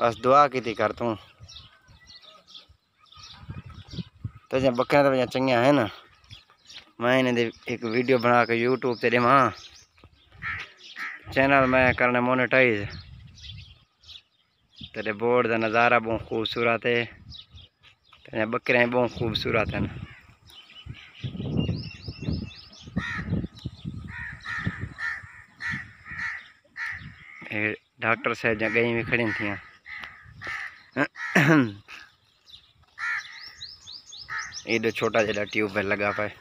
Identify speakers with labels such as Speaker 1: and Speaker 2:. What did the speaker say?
Speaker 1: बस दुआ की कर तू तो जो बकरे तो बजा चंगा है ना मैं इन्हें एक वीडियो बना के यूट्यूब से देव चैनल में करना मोनेटाइज तेरे बोर्ड का नज़ारा बहुत खूबसूरत है तेरे बकरे बहुत खूबसूरत हैं डॉक्टर साहब जगह भी खड़ी थी ये जो छोटा जरा ट्यूब है लगा पाए